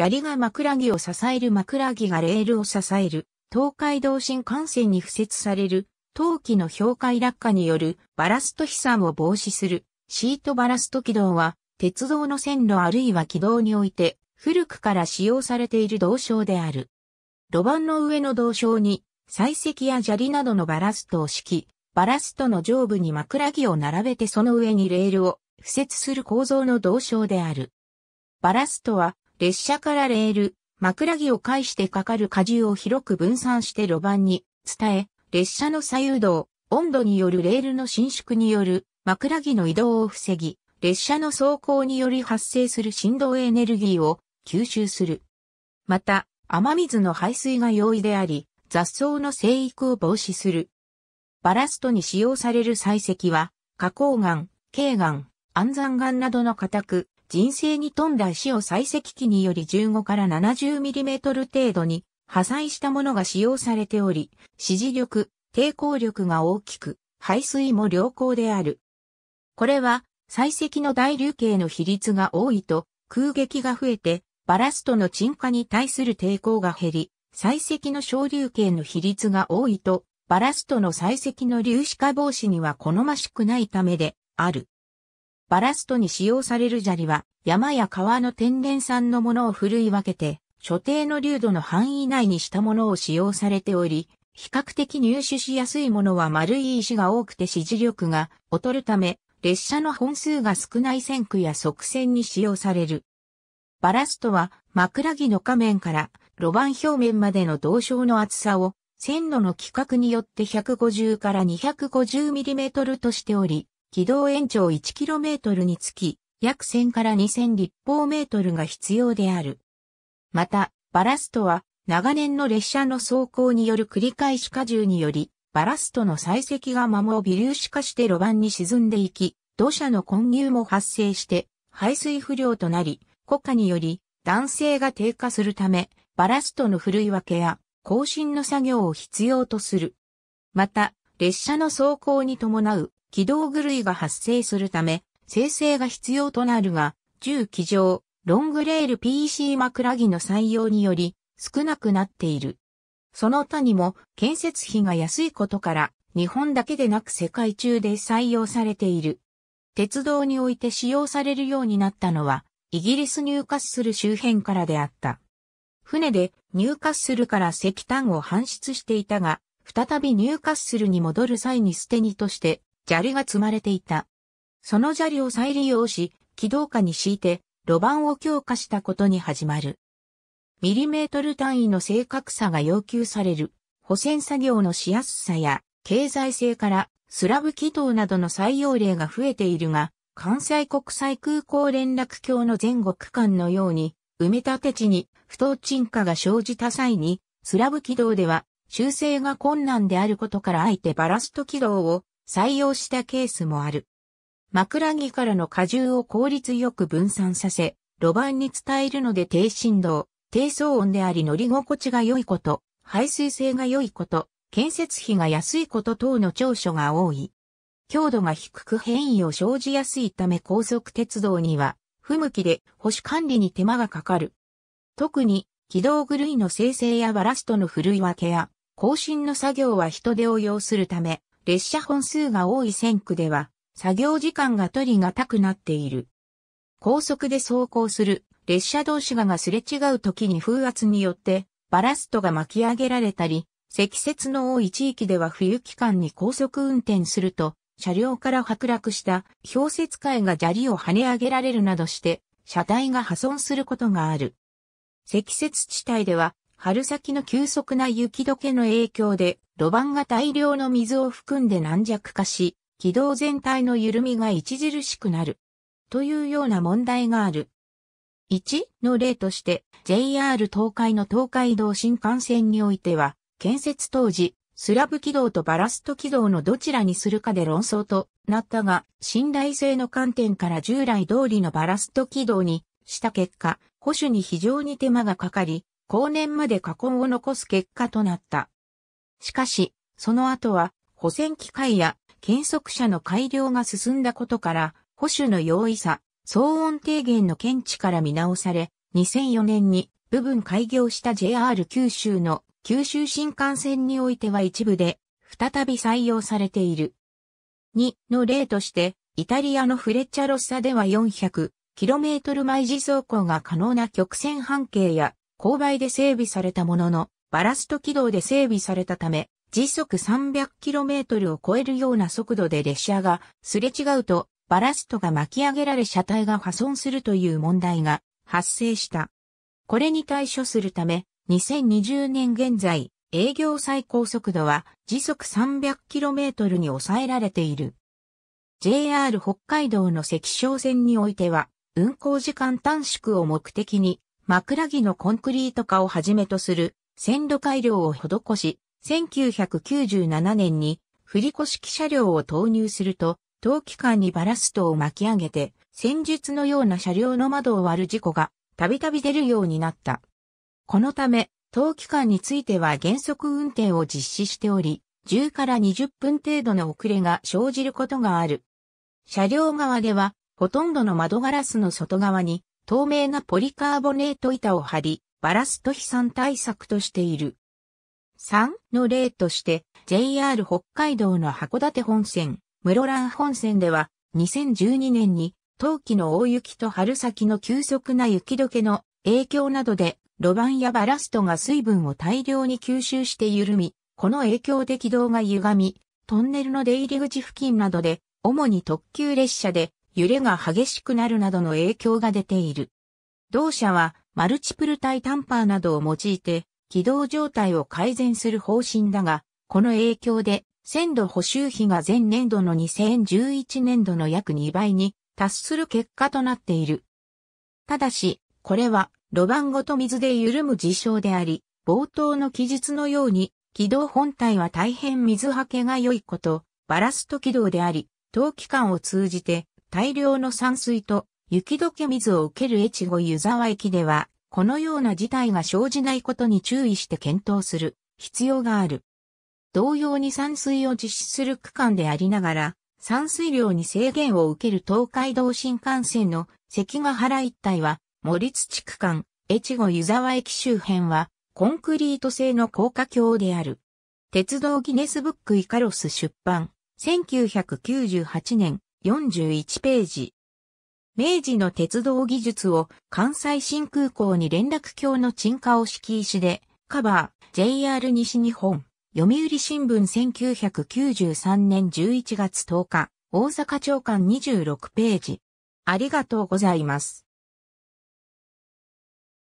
砂利が枕木を支える枕木がレールを支える、東海道新幹線に付設される、陶器の氷塊落下によるバラスト飛散を防止する、シートバラスト軌道は、鉄道の線路あるいは軌道において、古くから使用されている道床である。路盤の上の道床に、採石や砂利などのバラストを敷き、バラストの上部に枕木を並べてその上にレールを付設する構造の同床である。バラストは列車からレール、枕木を介してかかる荷重を広く分散して路盤に伝え、列車の左右動、温度によるレールの伸縮による枕木の移動を防ぎ、列車の走行により発生する振動エネルギーを吸収する。また、雨水の排水が容易であり、雑草の生育を防止する。バラストに使用される採石は、花崗岩、軽岩、安山岩などの硬く、人生に富んだ石を採石機により15から 70mm 程度に破砕したものが使用されており、支持力、抵抗力が大きく、排水も良好である。これは、採石の大流形の比率が多いと、空撃が増えて、バラストの沈下に対する抵抗が減り、採石の小流形の比率が多いと、バラストの採石の粒子化防止には好ましくないためである。バラストに使用される砂利は、山や川の天然産のものをふるい分けて、所定の流度の範囲内にしたものを使用されており、比較的入手しやすいものは丸い石が多くて支持力が劣るため、列車の本数が少ない線区や側線に使用される。バラストは枕木の下面から路盤表面までの同床の厚さを線路の規格によって150から 250mm としており、軌道延長 1km につき、約1000から2000立方メートルが必要である。また、バラストは、長年の列車の走行による繰り返し荷重により、バラストの採石が摩耗微粒子化して路盤に沈んでいき、土砂の混入も発生して、排水不良となり、固化により、弾性が低下するため、バラストの振るい分けや、更新の作業を必要とする。また、列車の走行に伴う軌道狂いが発生するため、生成が必要となるが、重機上、ロングレール PC 枕木の採用により少なくなっている。その他にも建設費が安いことから日本だけでなく世界中で採用されている。鉄道において使用されるようになったのはイギリス入荷する周辺からであった。船で入荷するから石炭を搬出していたが、再び入荷するに戻る際に捨てにとして砂利が積まれていた。その砂利を再利用し、軌道下に敷いて、路盤を強化したことに始まる。ミリメートル単位の正確さが要求される、保線作業のしやすさや、経済性から、スラブ軌道などの採用例が増えているが、関西国際空港連絡橋の前後区間のように、埋め立て地に不当沈下が生じた際に、スラブ軌道では修正が困難であることからあえてバラスト軌道を採用したケースもある。枕木からの荷重を効率よく分散させ、路盤に伝えるので低振動、低騒音であり乗り心地が良いこと、排水性が良いこと、建設費が安いこと等の長所が多い。強度が低く変異を生じやすいため高速鉄道には、不向きで保守管理に手間がかかる。特に、軌道狂いの生成やバラストの振るい分けや、更新の作業は人手を要するため、列車本数が多い線区では、作業時間が取りがたくなっている。高速で走行する列車同士ががすれ違う時に風圧によってバラストが巻き上げられたり、積雪の多い地域では冬期間に高速運転すると、車両から剥落した氷雪界が砂利を跳ね上げられるなどして、車体が破損することがある。積雪地帯では、春先の急速な雪解けの影響で、路盤が大量の水を含んで軟弱化し、軌道全体の緩みが著しくなる。というような問題がある。1の例として JR 東海の東海道新幹線においては、建設当時、スラブ軌道とバラスト軌道のどちらにするかで論争となったが、信頼性の観点から従来通りのバラスト軌道にした結果、保守に非常に手間がかかり、後年まで過根を残す結果となった。しかし、その後は、保線機械や検測者の改良が進んだことから、保守の容易さ、騒音低減の検知から見直され、2004年に部分開業した JR 九州の九州新幹線においては一部で再び採用されている。2の例として、イタリアのフレッチャロッサでは 400km 毎時走行が可能な曲線半径や勾配で整備されたものの、バラスト軌道で整備されたため、時速 300km を超えるような速度で列車がすれ違うと、バラストが巻き上げられ車体が破損するという問題が発生した。これに対処するため、2020年現在、営業最高速度は時速 300km に抑えられている。JR 北海道の赤小線においては、運行時間短縮を目的に、枕木のコンクリート化をはじめとする線路改良を施し、1997年に振り越式車両を投入すると、冬期間にバラストを巻き上げて、戦術のような車両の窓を割る事故がたびたび出るようになった。このため、冬期間については原則運転を実施しており、10から20分程度の遅れが生じることがある。車両側では、ほとんどの窓ガラスの外側に透明なポリカーボネート板を貼り、バラスト飛散対策としている。3の例として JR 北海道の函館本線、室蘭本線では2012年に冬季の大雪と春先の急速な雪解けの影響などで路盤やバラストが水分を大量に吸収して緩み、この影響で軌道が歪み、トンネルの出入り口付近などで主に特急列車で揺れが激しくなるなどの影響が出ている。同社はマルチプルイタンパーなどを用いて、軌道状態を改善する方針だが、この影響で、線路補修費が前年度の2011年度の約2倍に達する結果となっている。ただし、これは路盤ごと水で緩む事象であり、冒頭の記述のように、軌道本体は大変水はけが良いこと、バラスト軌道であり、冬期間を通じて大量の散水と雪解け水を受ける越後湯沢駅では、このような事態が生じないことに注意して検討する必要がある。同様に散水を実施する区間でありながら、散水量に制限を受ける東海道新幹線の関ヶ原一帯は、森土区間、越後湯沢駅周辺は、コンクリート製の高架橋である。鉄道ギネスブックイカロス出版、1998年41ページ。明治の鉄道技術を関西新空港に連絡橋の沈下を敷石でカバー JR 西日本読売新聞1993年11月10日大阪長官26ページありがとうございます。